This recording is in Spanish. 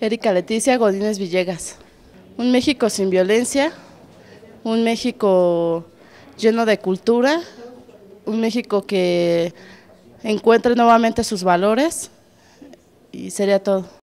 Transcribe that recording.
Erika Leticia Godínez Villegas. Un México sin violencia, un México lleno de cultura, un México que encuentre nuevamente sus valores y sería todo.